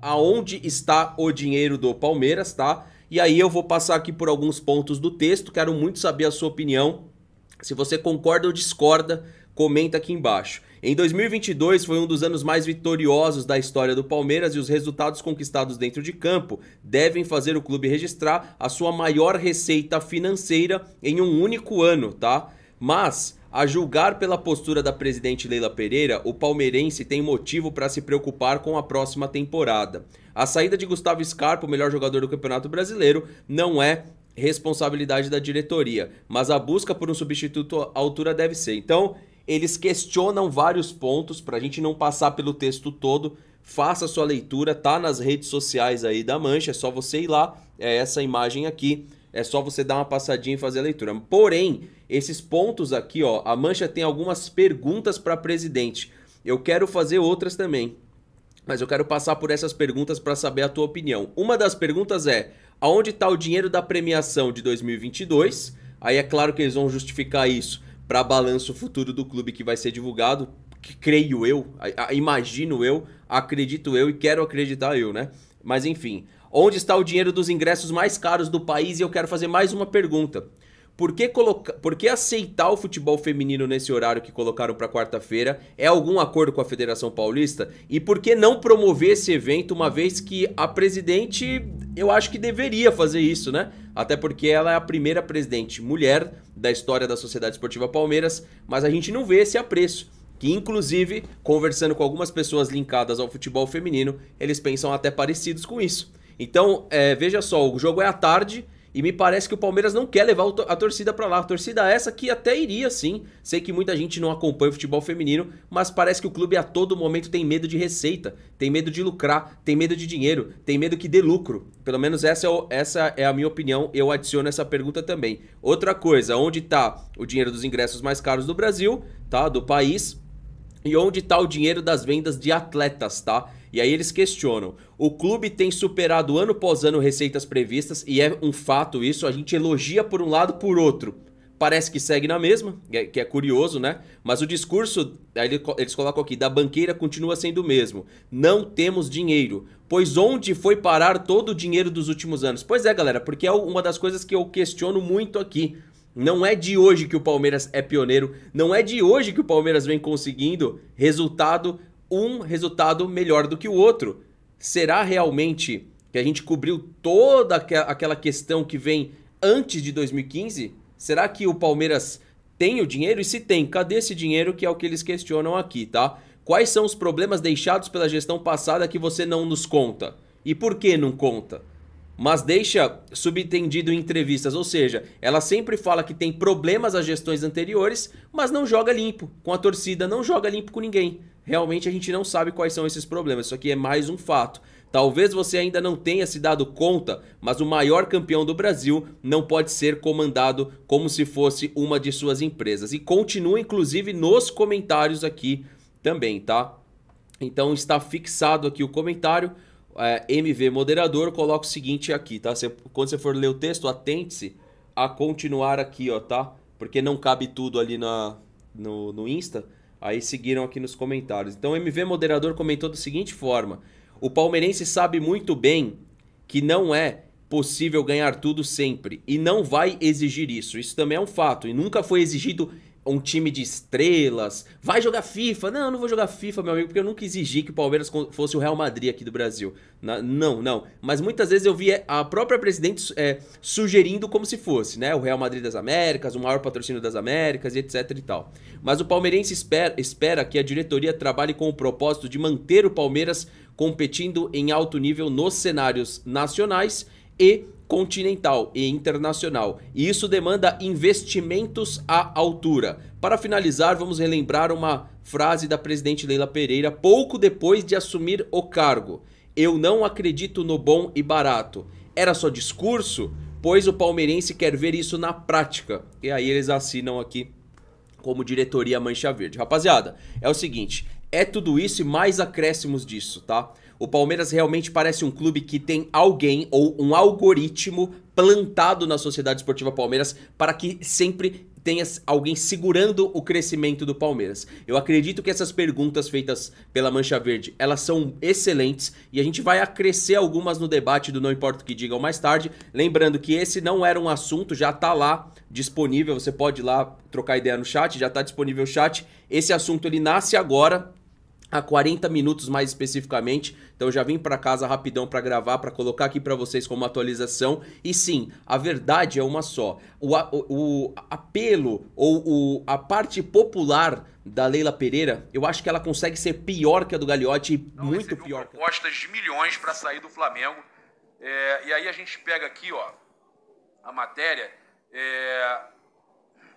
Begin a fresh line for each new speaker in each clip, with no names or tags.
aonde está o dinheiro do Palmeiras, tá? E aí eu vou passar aqui por alguns pontos do texto, quero muito saber a sua opinião. Se você concorda ou discorda, comenta aqui embaixo. Em 2022 foi um dos anos mais vitoriosos da história do Palmeiras e os resultados conquistados dentro de campo devem fazer o clube registrar a sua maior receita financeira em um único ano, tá? Mas a julgar pela postura da presidente Leila Pereira, o palmeirense tem motivo para se preocupar com a próxima temporada. A saída de Gustavo Scarpa, o melhor jogador do Campeonato Brasileiro, não é responsabilidade da diretoria, mas a busca por um substituto à altura deve ser. Então, eles questionam vários pontos para a gente não passar pelo texto todo. Faça sua leitura, tá nas redes sociais aí da Mancha, é só você ir lá, é essa imagem aqui é só você dar uma passadinha e fazer a leitura. Porém, esses pontos aqui, ó, a mancha tem algumas perguntas para presidente. Eu quero fazer outras também, mas eu quero passar por essas perguntas para saber a tua opinião. Uma das perguntas é: aonde está o dinheiro da premiação de 2022? Aí é claro que eles vão justificar isso para balanço futuro do clube que vai ser divulgado, creio eu, imagino eu, acredito eu e quero acreditar eu, né? Mas enfim, Onde está o dinheiro dos ingressos mais caros do país? E eu quero fazer mais uma pergunta. Por que, coloca... Por que aceitar o futebol feminino nesse horário que colocaram para quarta-feira? É algum acordo com a Federação Paulista? E por que não promover esse evento, uma vez que a presidente, eu acho que deveria fazer isso, né? Até porque ela é a primeira presidente mulher da história da Sociedade Esportiva Palmeiras, mas a gente não vê esse apreço que inclusive, conversando com algumas pessoas linkadas ao futebol feminino, eles pensam até parecidos com isso. Então, é, veja só, o jogo é à tarde e me parece que o Palmeiras não quer levar a torcida para lá. A torcida essa que até iria sim. Sei que muita gente não acompanha o futebol feminino, mas parece que o clube a todo momento tem medo de receita, tem medo de lucrar, tem medo de dinheiro, tem medo que dê lucro. Pelo menos essa é, o, essa é a minha opinião. Eu adiciono essa pergunta também. Outra coisa, onde está o dinheiro dos ingressos mais caros do Brasil, tá? Do país? E onde está o dinheiro das vendas de atletas, tá? E aí eles questionam: o clube tem superado ano após ano receitas previstas, e é um fato isso, a gente elogia por um lado, por outro. Parece que segue na mesma, que é, é curioso, né? Mas o discurso, eles colocam aqui, da banqueira continua sendo o mesmo. Não temos dinheiro. Pois onde foi parar todo o dinheiro dos últimos anos? Pois é, galera, porque é uma das coisas que eu questiono muito aqui. Não é de hoje que o Palmeiras é pioneiro, não é de hoje que o Palmeiras vem conseguindo resultado um resultado melhor do que o outro. Será realmente que a gente cobriu toda aquela questão que vem antes de 2015? Será que o Palmeiras tem o dinheiro? E se tem, cadê esse dinheiro que é o que eles questionam aqui, tá? Quais são os problemas deixados pela gestão passada que você não nos conta? E por que não conta? Mas deixa subentendido em entrevistas, ou seja, ela sempre fala que tem problemas as gestões anteriores, mas não joga limpo com a torcida, não joga limpo com ninguém realmente a gente não sabe quais são esses problemas. Isso aqui é mais um fato. Talvez você ainda não tenha se dado conta, mas o maior campeão do Brasil não pode ser comandado como se fosse uma de suas empresas. E continua, inclusive, nos comentários aqui também, tá? Então está fixado aqui o comentário. É, MV Moderador, coloca o seguinte aqui, tá? quando você for ler o texto, atente-se a continuar aqui, ó, tá? Porque não cabe tudo ali na, no, no Insta. Aí seguiram aqui nos comentários. Então o MV Moderador comentou da seguinte forma: O palmeirense sabe muito bem que não é possível ganhar tudo sempre e não vai exigir isso. Isso também é um fato e nunca foi exigido um time de estrelas, vai jogar FIFA. Não, eu não vou jogar FIFA, meu amigo, porque eu nunca exigi que o Palmeiras fosse o Real Madrid aqui do Brasil. Não, não. Mas muitas vezes eu via a própria presidente é, sugerindo como se fosse, né? O Real Madrid das Américas, o maior patrocínio das Américas e etc e tal. Mas o palmeirense espera, espera que a diretoria trabalhe com o propósito de manter o Palmeiras competindo em alto nível nos cenários nacionais e continental e internacional, e isso demanda investimentos à altura. Para finalizar, vamos relembrar uma frase da presidente Leila Pereira pouco depois de assumir o cargo: Eu não acredito no bom e barato. Era só discurso? Pois o palmeirense quer ver isso na prática. E aí eles assinam aqui como diretoria Mancha Verde. Rapaziada, é o seguinte, é tudo isso e mais acréscimos disso, tá? O Palmeiras realmente parece um clube que tem alguém ou um algoritmo plantado na Sociedade Esportiva Palmeiras para que sempre tenha alguém segurando o crescimento do Palmeiras. Eu acredito que essas perguntas feitas pela Mancha Verde, elas são excelentes e a gente vai acrescer algumas no debate do Não Importa o que digam mais tarde, lembrando que esse não era um assunto, já tá lá disponível, você pode ir lá trocar ideia no chat, já tá disponível o chat. Esse assunto ele nasce agora, a 40 minutos mais especificamente. Então já vim para casa rapidão para gravar, para colocar aqui para vocês como atualização. E sim, a verdade é uma só. O, o, o apelo ou o, a parte popular da Leila Pereira, eu acho que ela consegue ser pior que a do Gagliotti, Não muito pior.
Propostas de milhões para sair do Flamengo. É, e aí a gente pega aqui, ó, a matéria. É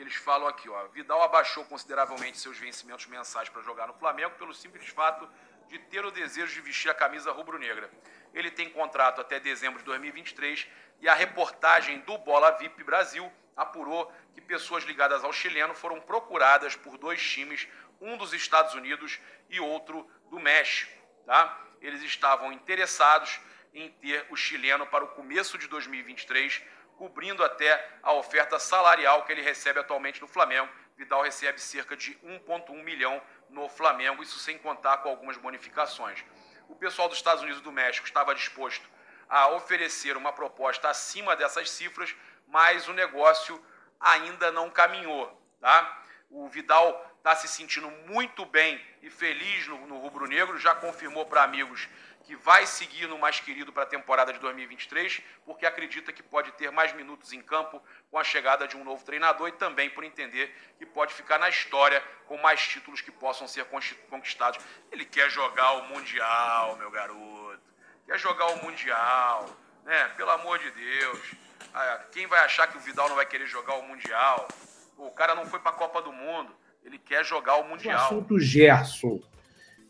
eles falam aqui, ó, Vidal abaixou consideravelmente seus vencimentos mensais para jogar no Flamengo pelo simples fato de ter o desejo de vestir a camisa rubro-negra. Ele tem contrato até dezembro de 2023 e a reportagem do Bola VIP Brasil apurou que pessoas ligadas ao chileno foram procuradas por dois times, um dos Estados Unidos e outro do México. Tá? Eles estavam interessados em ter o chileno para o começo de 2023 cobrindo até a oferta salarial que ele recebe atualmente no Flamengo. Vidal recebe cerca de 1,1 milhão no Flamengo, isso sem contar com algumas bonificações. O pessoal dos Estados Unidos e do México estava disposto a oferecer uma proposta acima dessas cifras, mas o negócio ainda não caminhou. Tá? O Vidal está se sentindo muito bem e feliz no, no rubro-negro, já confirmou para amigos que vai seguir no mais querido para a temporada de 2023, porque acredita que pode ter mais minutos em campo com a chegada de um novo treinador e também por entender que pode ficar na história com mais títulos que possam ser conquistados. Ele quer jogar o Mundial, meu garoto. Quer jogar o Mundial, né? Pelo amor de Deus. Ah, quem vai achar que o Vidal não vai querer jogar o Mundial? O cara não foi para a Copa do Mundo. Ele quer jogar o Mundial. O assunto
Gerson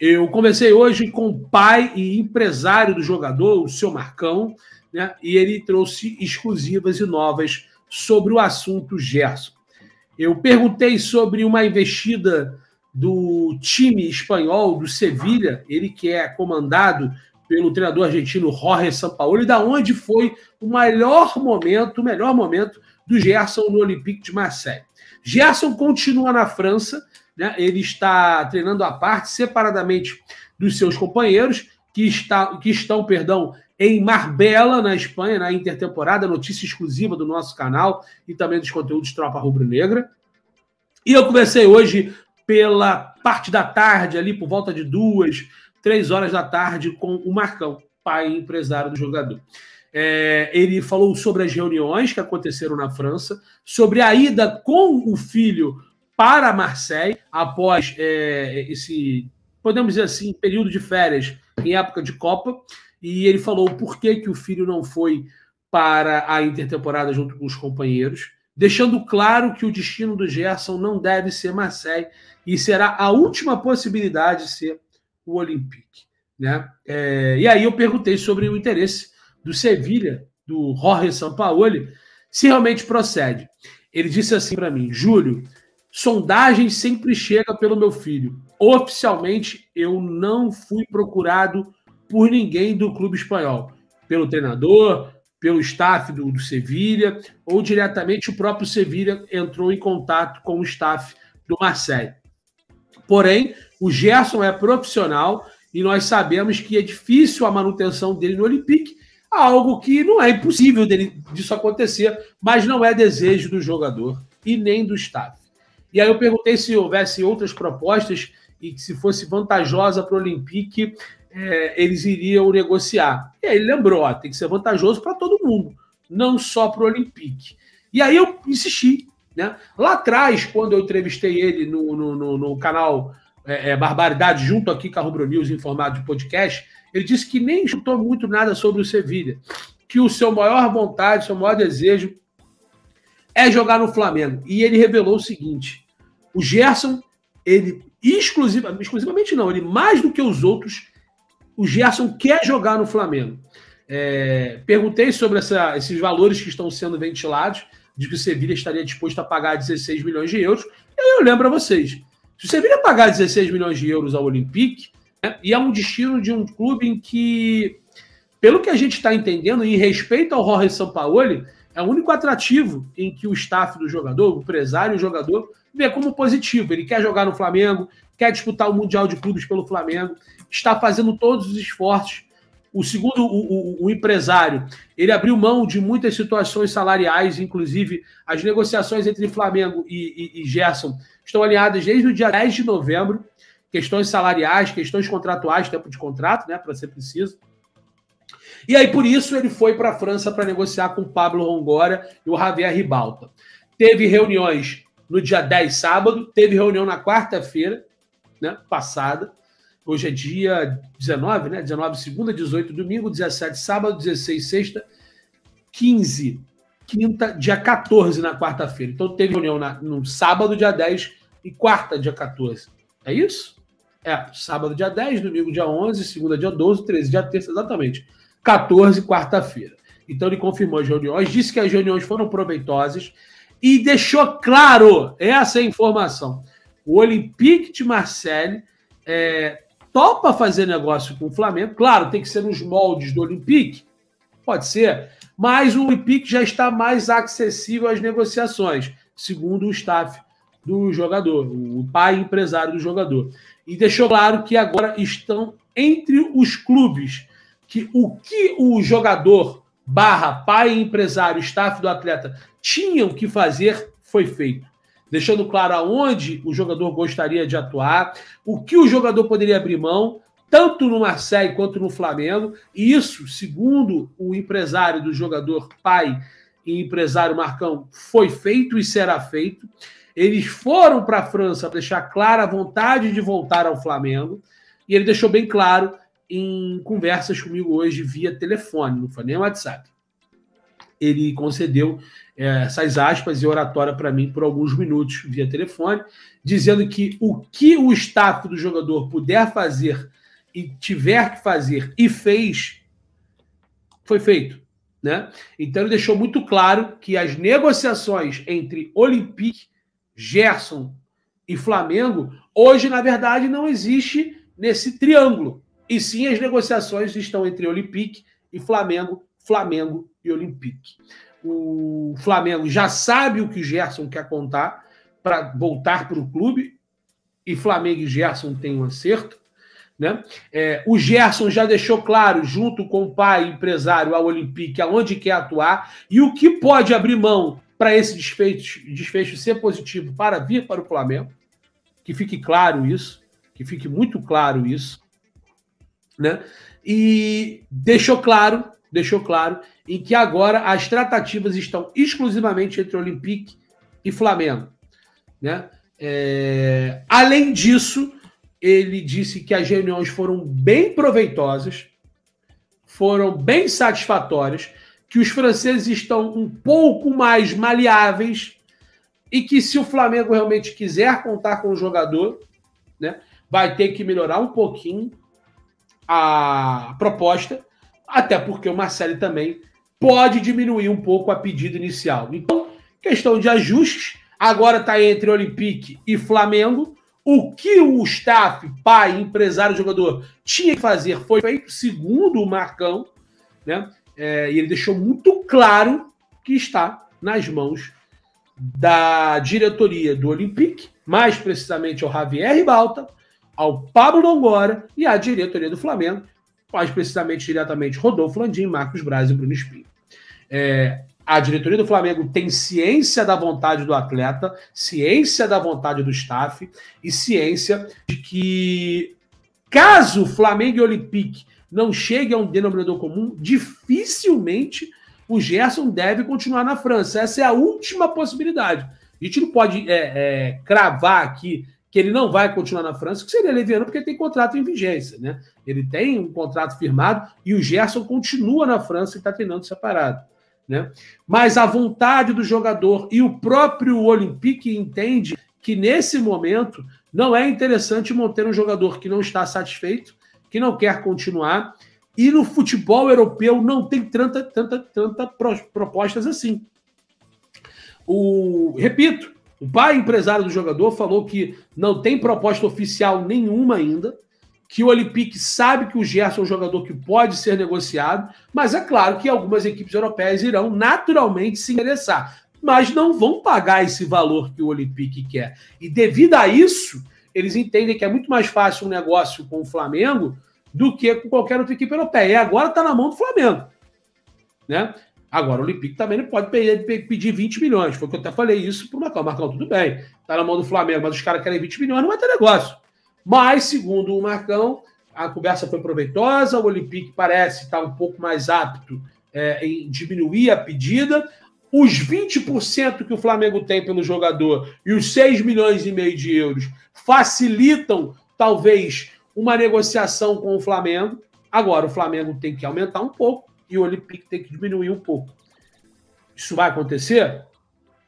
eu conversei hoje com o pai e empresário do jogador, o seu Marcão, né? e ele trouxe exclusivas e novas sobre o assunto Gerson. Eu perguntei sobre uma investida do time espanhol, do Sevilha, ele que é comandado pelo treinador argentino Jorge Sampaoli, da onde foi o melhor momento, o melhor momento do Gerson no Olympique de Marseille. Gerson continua na França, né? ele está treinando à parte, separadamente dos seus companheiros, que, está, que estão, perdão, em Marbella, na Espanha, na intertemporada, notícia exclusiva do nosso canal e também dos conteúdos Tropa Rubro Negra. E eu comecei hoje pela parte da tarde, ali por volta de duas, três horas da tarde, com o Marcão, pai e empresário do jogador. É, ele falou sobre as reuniões que aconteceram na França, sobre a ida com o filho para Marseille após é, esse, podemos dizer assim, período de férias em época de Copa. E ele falou por que, que o filho não foi para a intertemporada junto com os companheiros, deixando claro que o destino do Gerson não deve ser Marseille e será a última possibilidade de ser o Olympique. Né? É, e aí eu perguntei sobre o interesse do Sevilha, do Jorge Sampaoli, se realmente procede. Ele disse assim para mim, Júlio, sondagem sempre chega pelo meu filho. Oficialmente, eu não fui procurado por ninguém do clube espanhol, pelo treinador, pelo staff do, do Sevilha, ou diretamente o próprio Sevilha entrou em contato com o staff do Marseille. Porém, o Gerson é profissional e nós sabemos que é difícil a manutenção dele no Olympique, algo que não é impossível dele, disso acontecer, mas não é desejo do jogador e nem do staff. E aí eu perguntei se houvesse outras propostas e que se fosse vantajosa para o Olympique, é, eles iriam negociar. E aí ele lembrou, ó, tem que ser vantajoso para todo mundo, não só para o Olympique. E aí eu insisti. Né? Lá atrás, quando eu entrevistei ele no, no, no, no canal é, é, Barbaridade, junto aqui com a Rubro News, em formato de podcast, ele disse que nem escutou muito nada sobre o Sevilha, que o seu maior vontade, seu maior desejo é jogar no Flamengo. E ele revelou o seguinte: o Gerson, ele exclusiva, exclusivamente não, ele mais do que os outros, o Gerson quer jogar no Flamengo. É, perguntei sobre essa, esses valores que estão sendo ventilados, de que o Sevilha estaria disposto a pagar 16 milhões de euros. Eu lembro a vocês: se o Sevilha pagar 16 milhões de euros ao Olympique, né, e é um destino de um clube em que, pelo que a gente está entendendo, em respeito ao Jorge Sampaoli, é o único atrativo em que o staff do jogador, o empresário, o jogador, vê como positivo. Ele quer jogar no Flamengo, quer disputar o Mundial de Clubes pelo Flamengo, está fazendo todos os esforços. O segundo, o, o, o empresário, ele abriu mão de muitas situações salariais, inclusive as negociações entre Flamengo e, e, e Gerson estão alinhadas desde o dia 10 de novembro. Questões salariais, questões contratuais, tempo de contrato, né, para ser preciso. E aí, por isso, ele foi para a França para negociar com o Pablo Rongora e o Javier Ribalta. Teve reuniões no dia 10, sábado, teve reunião na quarta-feira, né, passada. Hoje é dia 19, né? 19, segunda, 18, domingo, 17, sábado, 16, sexta, 15, quinta, dia 14 na quarta-feira. Então teve reunião na, no sábado, dia 10 e quarta, dia 14. É isso? É, sábado, dia 10, domingo, dia 11, segunda, dia 12, 13, dia terça, exatamente. 14, quarta-feira. Então ele confirmou as reuniões, disse que as reuniões foram proveitosas e deixou claro essa é informação. O Olympique de Marseille é, topa fazer negócio com o Flamengo. Claro, tem que ser nos moldes do Olympique, pode ser, mas o Olympique já está mais acessível às negociações, segundo o staff do jogador, o pai empresário do jogador. E deixou claro que agora estão entre os clubes que o que o jogador barra pai, empresário, staff do atleta tinham que fazer foi feito. Deixando claro aonde o jogador gostaria de atuar, o que o jogador poderia abrir mão, tanto no Marseille quanto no Flamengo, e isso, segundo o empresário do jogador pai e empresário Marcão, foi feito e será feito. Eles foram para a França para deixar clara a vontade de voltar ao Flamengo, e ele deixou bem claro em conversas comigo hoje via telefone, não foi nem WhatsApp. Ele concedeu é, essas aspas e oratória para mim por alguns minutos via telefone, dizendo que o que o staff do jogador puder fazer e tiver que fazer e fez, foi feito. Né? Então ele deixou muito claro que as negociações entre Olympique, Gerson e Flamengo, hoje, na verdade, não existe nesse triângulo. E sim, as negociações estão entre Olympique e Flamengo, Flamengo e Olympique. O Flamengo já sabe o que o Gerson quer contar para voltar para o clube, e Flamengo e Gerson têm um acerto. Né? É, o Gerson já deixou claro, junto com o pai empresário ao Olympique, aonde quer atuar e o que pode abrir mão para esse desfecho, desfecho ser positivo para vir para o Flamengo. Que fique claro isso, que fique muito claro isso né? E deixou claro, deixou claro, em que agora as tratativas estão exclusivamente entre Olympique e Flamengo, né? É... Além disso, ele disse que as reuniões foram bem proveitosas, foram bem satisfatórias, que os franceses estão um pouco mais maleáveis e que se o Flamengo realmente quiser contar com o jogador, né, vai ter que melhorar um pouquinho a proposta, até porque o Marcelo também pode diminuir um pouco a pedido inicial. Então, questão de ajustes, agora está entre Olympique e Flamengo. O que o staff, pai, empresário, jogador tinha que fazer foi feito, segundo o Marcão, né? É, e ele deixou muito claro que está nas mãos da diretoria do Olympique, mais precisamente ao Javier Ribalta, ao Pablo Longora e à diretoria do Flamengo, mais precisamente diretamente Rodolfo Landim, Marcos Braz e Bruno Espinho. É, a diretoria do Flamengo tem ciência da vontade do atleta, ciência da vontade do staff e ciência de que, caso Flamengo e Olympique não cheguem a um denominador comum, dificilmente o Gerson deve continuar na França. Essa é a última possibilidade. A gente não pode é, é, cravar aqui que ele não vai continuar na França, que seria leviano porque ele tem contrato em vigência, né? Ele tem um contrato firmado e o Gerson continua na França e está treinando separado, né? Mas a vontade do jogador e o próprio Olympique entende que nesse momento não é interessante manter um jogador que não está satisfeito, que não quer continuar. E no futebol europeu não tem tanta, tanta, tanta propostas assim. O, repito, o pai empresário do jogador falou que não tem proposta oficial nenhuma ainda, que o Olympique sabe que o Gerson é um jogador que pode ser negociado, mas é claro que algumas equipes europeias irão naturalmente se interessar, mas não vão pagar esse valor que o Olympique quer. E devido a isso, eles entendem que é muito mais fácil um negócio com o Flamengo do que com qualquer outra equipe europeia. E agora está na mão do Flamengo. Né? Agora, o Olympique também não pode pedir 20 milhões. Foi o que eu até falei isso para o Marcão. Marcão, tudo bem, tá na mão do Flamengo, mas os caras querem 20 milhões, não vai ter negócio. Mas, segundo o Marcão, a conversa foi proveitosa, o Olympique parece estar tá um pouco mais apto é, em diminuir a pedida. Os 20% que o Flamengo tem pelo jogador e os 6 milhões e meio de euros facilitam, talvez, uma negociação com o Flamengo. Agora, o Flamengo tem que aumentar um pouco e o Olympique tem que diminuir um pouco. Isso vai acontecer?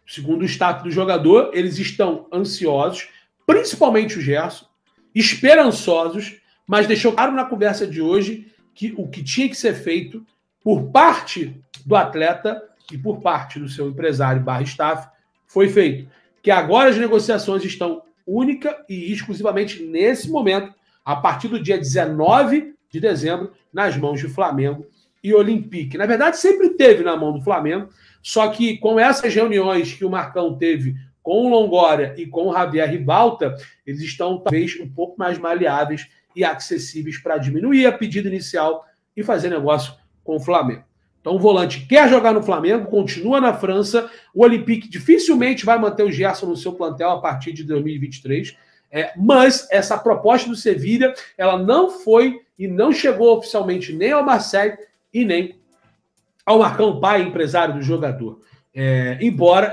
Segundo o status do jogador, eles estão ansiosos, principalmente o Gerson, esperançosos, mas deixou claro na conversa de hoje que o que tinha que ser feito por parte do atleta e por parte do seu empresário barra staff foi feito. Que agora as negociações estão única e exclusivamente nesse momento, a partir do dia 19 de dezembro, nas mãos do Flamengo e Olympique. Na verdade, sempre teve na mão do Flamengo, só que com essas reuniões que o Marcão teve com o Longoria e com o Javier Ribalta, eles estão talvez um pouco mais maleáveis e acessíveis para diminuir a pedida inicial e fazer negócio com o Flamengo. Então o volante quer jogar no Flamengo, continua na França. O Olympique dificilmente vai manter o Gerson no seu plantel a partir de 2023. É, mas essa proposta do Sevilha, ela não foi e não chegou oficialmente nem ao Marseille, e nem ao Marcão Pai, empresário do jogador. É, embora